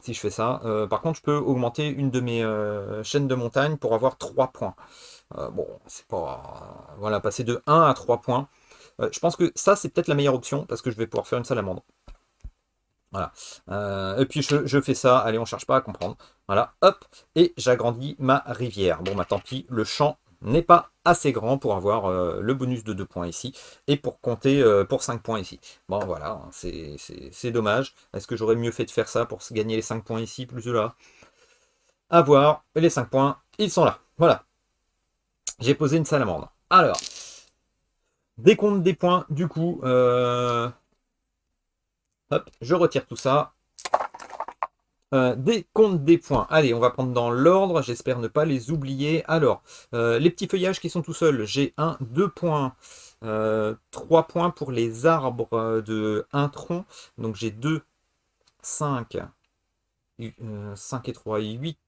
Si je fais ça. par contre, je peux augmenter une de mes chaînes de montagne pour avoir 3 points. Euh, bon, c'est pas. Voilà, passer de 1 à 3 points. Euh, je pense que ça, c'est peut-être la meilleure option parce que je vais pouvoir faire une salamandre. Voilà. Euh, et puis je, fais ça, allez, on cherche pas à comprendre. Voilà, hop, et j'agrandis ma rivière. Bon, bah tant pis, le champ n'est pas assez grand pour avoir le bonus de 2 points ici et pour compter pour 5 points ici. Bon voilà, hein, c'est dommage. Est-ce que j'aurais mieux fait de faire ça pour gagner les 5 points ici plus de là Avoir voir, les 5 points, ils sont là. Voilà, j'ai posé une salamandre. Alors, décompte des points, du coup. Euh, hop, je retire tout ça. Euh, décompte des points. Allez, on va prendre dans l'ordre. J'espère ne pas les oublier. Alors, euh, les petits feuillages qui sont tout seuls. J'ai un, deux points. Euh, trois points pour les arbres de un tronc. Donc j'ai deux, cinq, 5 et 3, 8,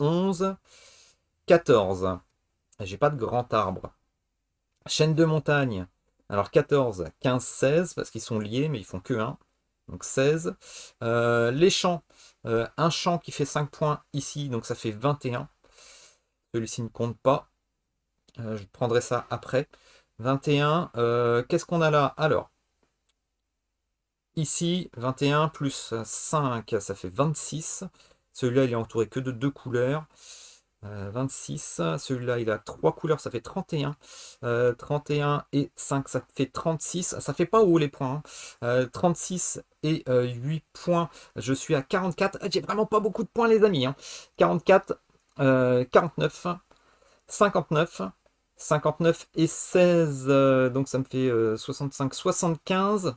11, 14. J'ai pas de grand arbre. Chaîne de montagne. Alors 14, 15, 16, parce qu'ils sont liés, mais ils font que 1. Donc 16. Euh, les champs. Euh, un champ qui fait 5 points ici, donc ça fait 21. Celui-ci ne compte pas. Euh, je prendrai ça après. 21. Qu'est-ce qu'on a là Alors, ici, 21 plus 5, ça fait 26. Celui-là, il est entouré que de deux couleurs. 26, euh, celui-là il a 3 couleurs, ça fait 31. 31 et 5, euh, ça fait 36. Ça fait pas haut les points. 36 hein. euh, et 8 points. Je suis à 44. J'ai vraiment pas beaucoup de points les amis. 44, 49, 59. 59 et 16, donc ça me fait 65, 75,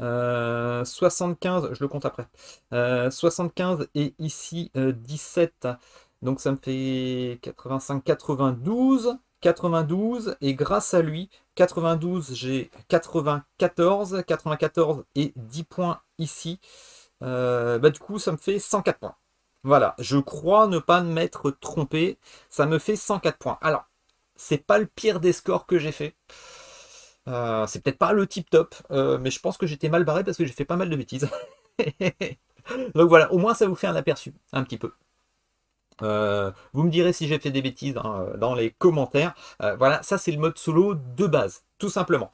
75, euh, je le compte après. 75 euh, et ici 17. Euh, Donc ça me fait 85, 92. 92 et grâce à lui, 92, j'ai 94. 94 et 10 points ici. bah, du coup, ça me fait 104 points. Voilà, je crois ne pas m'être trompé. Ça me fait 104 points. Alors, c'est pas le pire des scores que j'ai fait. Euh, c'est peut-être pas le tip top, euh, mais je pense que j'étais mal barré parce que j'ai fait pas mal de bêtises. Donc voilà, au moins ça vous fait un aperçu, un petit peu. Euh, vous me direz si j'ai fait des bêtises dans les commentaires. voilà, ça c'est le mode solo de base, tout simplement.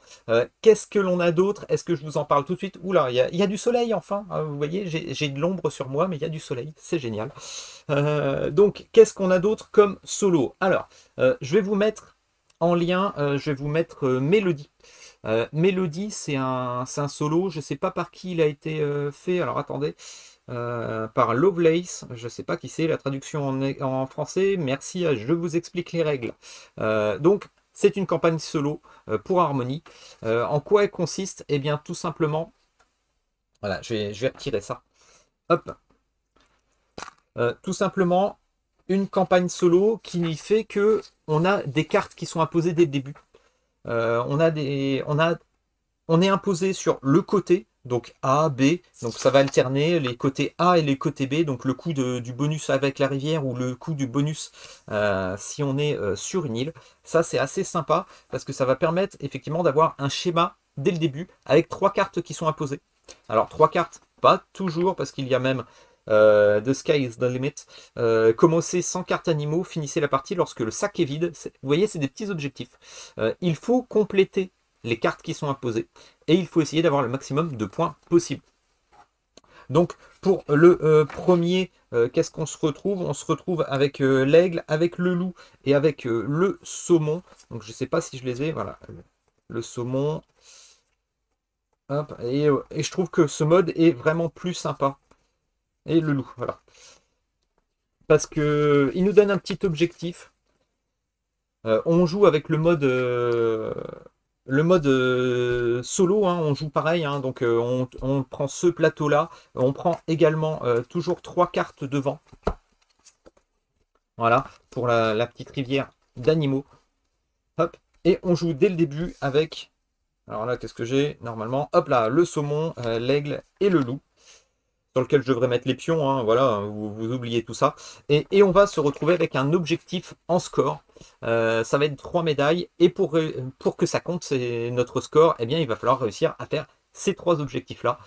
Qu'est-ce que l'on a d'autre Est-ce que je vous en parle tout de suite Oula, il y, a du soleil enfin. Hein, vous voyez, j'ai de l'ombre sur moi, mais il y a du soleil. C'est génial. donc, qu'est-ce qu'on a d'autre comme solo Alors, je vais vous mettre en lien, euh, je vais vous mettre euh, Mélodie. Euh, Mélodie, c'est un, un, solo. Je ne sais pas par qui il a été fait. Alors attendez. par Lovelace, je ne sais pas qui c'est, la traduction en, français, merci Je vous explique les règles. donc, c'est une campagne solo pour Harmonie. en quoi elle consiste Eh bien, tout simplement, voilà, je vais, je retirer ça. Hop. tout simplement, une campagne solo qui n'y fait que on a des cartes qui sont imposées dès le début. Euh, on, a des, on, a, on est imposé sur le côté, donc A, B, donc ça va alterner les côtés A et les côtés B, donc le coût du bonus avec la rivière ou le coût du bonus euh, si on est euh, sur une île. Ça c'est assez sympa parce que ça va permettre effectivement d'avoir un schéma dès le début avec trois cartes qui sont imposées. Alors trois cartes, pas toujours parce qu'il y a même euh, the Sky is the Limit. commencez euh, sans carte animaux, finissez la partie lorsque le sac est vide. vous voyez, c'est des petits objectifs. Euh, il faut compléter les cartes qui sont imposées et il faut essayer d'avoir le maximum de points possible. Donc pour le premier, qu'est-ce qu'on se retrouve On se retrouve avec l'aigle, avec le loup et avec le saumon. Donc je ne sais pas si je les ai, voilà. Le saumon, et, et, je trouve que ce mode est vraiment plus sympa et le loup, voilà. Parce que il nous donne un petit objectif. Euh, on joue avec le mode euh, le mode euh, solo, hein. on joue pareil, hein. donc on, prend ce plateau-là. On prend également toujours trois cartes devant. Voilà, pour la, la petite rivière d'animaux. Hop. Et on joue dès le début avec. Alors là, qu'est-ce que j'ai Normalement, hop là, le saumon, l'aigle et le loup dans lequel je devrais mettre les pions, hein, voilà, vous, oubliez tout ça. Et, on va se retrouver avec un objectif en score. Euh, ça va être trois médailles, et pour, euh, pour que ça compte, c'est notre score, eh bien il va falloir réussir à faire ces trois objectifs-là.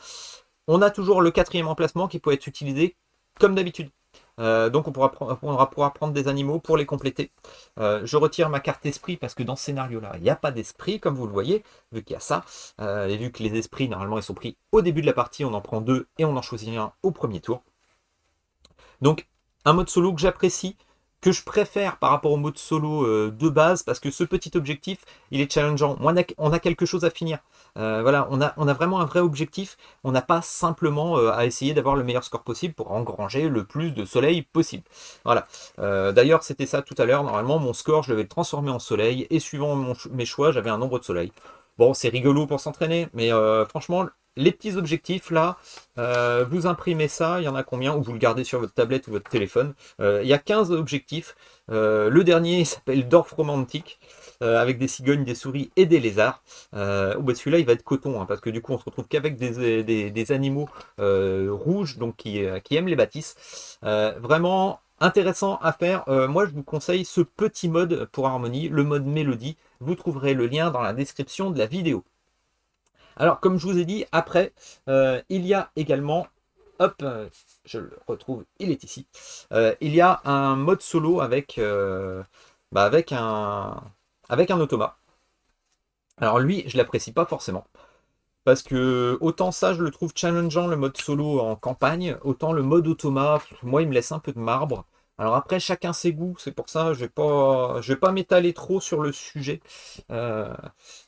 On a toujours le quatrième emplacement qui peut être utilisé comme d'habitude. Euh, donc on pourra, prendre des animaux pour les compléter. Euh, je retire ma carte esprit parce que dans ce scénario-là, il n'y a pas d'esprit, comme vous le voyez, vu qu'il y a ça. Euh, et vu que les esprits, normalement, ils sont pris au début de la partie, on en prend deux et on en choisit un au premier tour. Donc un mode solo que j'apprécie, que je préfère par rapport au mode solo euh, de base parce que ce petit objectif il est challengeant. On a, quelque chose à finir. Euh, voilà, on a, on a vraiment un vrai objectif. On n'a pas simplement euh, à essayer d'avoir le meilleur score possible pour engranger le plus de soleil possible. Voilà. D'ailleurs, c'était ça tout à l'heure. Normalement, mon score, je devais le transformer en soleil et suivant mes choix, j'avais un nombre de soleil. Bon, c'est rigolo pour s'entraîner, mais euh, franchement, les petits objectifs là, euh, vous imprimez ça, il y en a combien Ou vous le gardez sur votre tablette ou votre téléphone. Euh, il y a 15 objectifs. le dernier s'appelle Dorf Romantique, avec des cigognes, des souris et des lézards. Celui-là, il va être coton, hein, parce que du coup, on se retrouve qu'avec des, animaux rouges, donc qui, qui, aiment les bâtisses. vraiment intéressant à faire. moi, je vous conseille ce petit mode pour harmonie, le mode mélodie. Vous trouverez le lien dans la description de la vidéo. Alors, comme je vous ai dit, après, euh, il y a également, hop, euh, je le retrouve, il est ici, euh, il y a un mode solo avec, bah, avec, un, avec un automa. Alors lui, je l'apprécie pas forcément. Parce que autant ça, je le trouve challengeant, le mode solo en campagne, autant le mode automa, moi, il me laisse un peu de marbre. Alors après, chacun ses goûts, c'est pour ça, je ne vais pas, je pas m'étaler trop sur le sujet. Euh,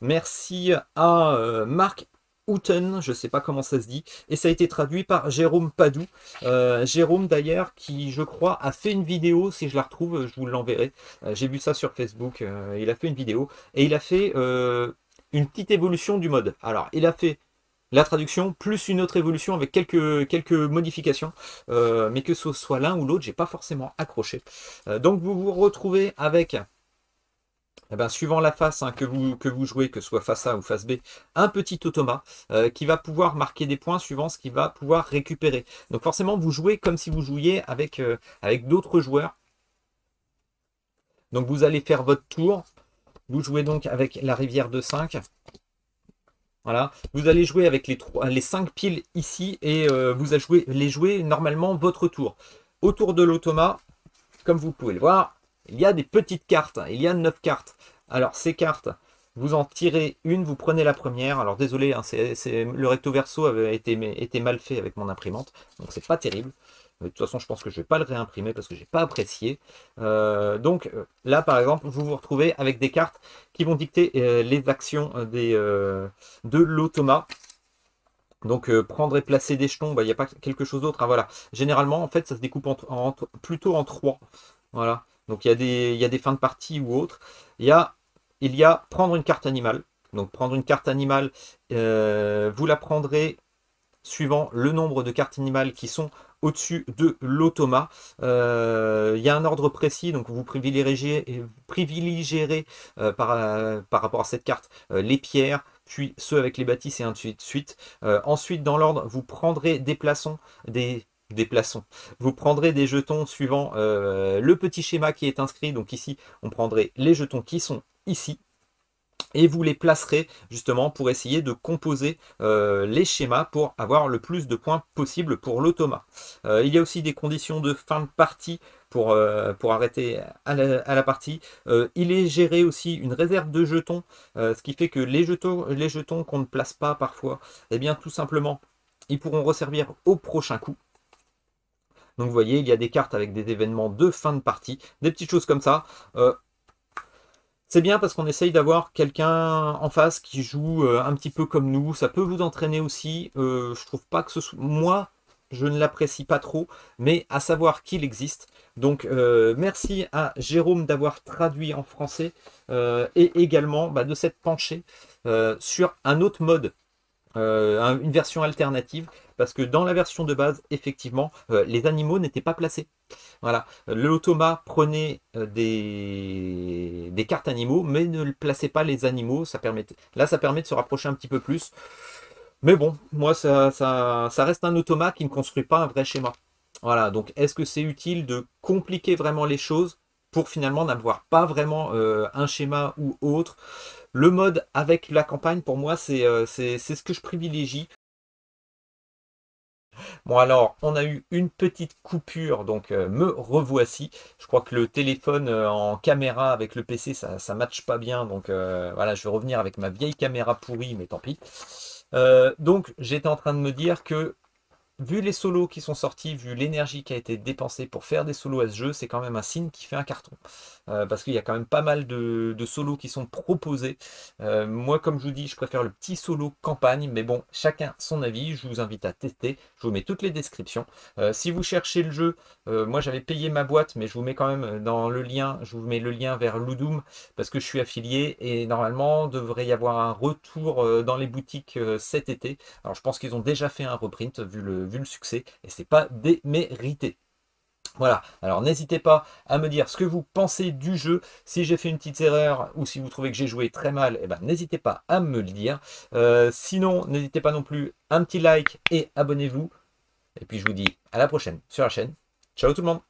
merci à euh, Marc Houten, je ne sais pas comment ça se dit, et ça a été traduit par Jérôme Padou. Euh, Jérôme d'ailleurs, qui je crois a fait une vidéo, si je la retrouve, je vous l'enverrai. J'ai vu ça sur Facebook, il a fait une vidéo, et il a fait une petite évolution du mode. Alors, il a fait la traduction, plus une autre évolution avec quelques, quelques modifications. Euh, mais que ce soit l'un ou l'autre, j'ai pas forcément accroché. Euh, donc vous vous retrouvez avec, eh ben, suivant la face hein, que, vous, que vous jouez, que ce soit face A ou face B, un petit automa euh, qui va pouvoir marquer des points suivant ce qu'il va pouvoir récupérer. Donc forcément, vous jouez comme si vous jouiez avec, avec d'autres joueurs. Donc vous allez faire votre tour. Vous jouez donc avec la rivière de 5. Voilà, vous allez jouer avec les, les 5 piles ici et euh, vous allez jouer, les jouer normalement votre tour. Autour de l'automa, comme vous pouvez le voir, il y a des petites cartes. Il y a 9 cartes. Alors ces cartes, vous en tirez une, vous prenez la première. Alors désolé, hein, le recto verso avait été, mal fait avec mon imprimante, donc c'est pas terrible. De toute façon, je pense que je ne vais pas le réimprimer parce que je n'ai pas apprécié. Euh, donc euh, là, par exemple, vous vous retrouvez avec des cartes qui vont dicter euh, les actions des, de l'automa. Donc prendre et placer des jetons, bah, il n'y a pas quelque chose d'autre. Hein, voilà. Généralement, en fait, ça se découpe plutôt en trois. Voilà. Donc il y, a des, y a des fins de partie ou autres. Il y a, il y a prendre une carte animale. Donc prendre une carte animale, vous la prendrez suivant le nombre de cartes animales qui sont au-dessus de l'automa. Euh, il y a un ordre précis, donc vous privilégiez privilégierez euh, par, euh, par, rapport à cette carte les pierres, puis ceux avec les bâtisses et ainsi de suite. ensuite, dans l'ordre, vous prendrez des plaçons, des plaçons Vous prendrez des jetons suivant le petit schéma qui est inscrit. Donc ici, on prendrait les jetons qui sont ici et vous les placerez justement pour essayer de composer euh, les schémas pour avoir le plus de points possible pour l'automa. Euh, il y a aussi des conditions de fin de partie pour, euh, pour arrêter à la, partie. il est géré aussi une réserve de jetons, ce qui fait que les jetons, les jetons qu'on ne place pas parfois, eh bien tout simplement, ils pourront resservir au prochain coup. Donc vous voyez, il y a des cartes avec des événements de fin de partie, des petites choses comme ça. C'est bien parce qu'on essaye d'avoir quelqu'un en face qui joue euh, un petit peu comme nous. Ça peut vous entraîner aussi. Euh, je trouve pas que ce soit... Moi, je ne l'apprécie pas trop, mais à savoir qu'il existe. Donc euh, merci à Jérôme d'avoir traduit en français et également bah, de s'être penché sur un autre mode euh, une version alternative parce que dans la version de base, effectivement, euh, les animaux n'étaient pas placés. Voilà, l'automa prenait euh, des... cartes animaux, mais ne plaçait pas les animaux. Ça permettait... Là, ça permet de se rapprocher un petit peu plus. Mais bon, moi, ça, ça, reste un automat qui ne construit pas un vrai schéma. Voilà, donc est-ce que c'est utile de compliquer vraiment les choses pour finalement n'avoir pas vraiment un schéma ou autre le mode avec la campagne, pour moi, euh, c'est ce que je privilégie. Bon alors, on a eu une petite coupure, donc euh, me revoici. Je crois que le téléphone euh, en caméra avec le PC, ça ne matche pas bien. Donc voilà, je vais revenir avec ma vieille caméra pourrie, mais tant pis. donc j'étais en train de me dire que vu les solos qui sont sortis, vu l'énergie qui a été dépensée pour faire des solos à ce jeu, c'est quand même un signe qui fait un carton. Euh, parce qu'il y a quand même pas mal de, solos qui sont proposés. Euh, moi, comme je vous dis, je préfère le petit solo campagne, mais bon, chacun son avis. Je vous invite à tester. Je vous mets toutes les descriptions. Euh, si vous cherchez le jeu, moi j'avais payé ma boîte, mais je vous mets quand même dans le lien. Je vous mets le lien vers Ludum parce que je suis affilié et normalement devrait y avoir un retour dans les boutiques cet été. Alors je pense qu'ils ont déjà fait un reprint vu le, vu le succès et c'est pas démérité. Voilà, alors n'hésitez pas à me dire ce que vous pensez du jeu. Si j'ai fait une petite erreur ou si vous trouvez que j'ai joué très mal, eh ben, n'hésitez pas à me le dire. Euh, sinon, n'hésitez pas non plus un petit like et abonnez-vous. Et puis je vous dis à la prochaine sur la chaîne. Ciao tout le monde